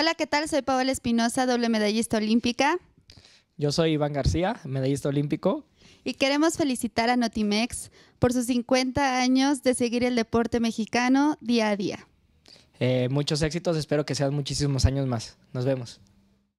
Hola, ¿qué tal? Soy Paola Espinosa, doble medallista olímpica. Yo soy Iván García, medallista olímpico. Y queremos felicitar a Notimex por sus 50 años de seguir el deporte mexicano día a día. Eh, muchos éxitos, espero que sean muchísimos años más. Nos vemos.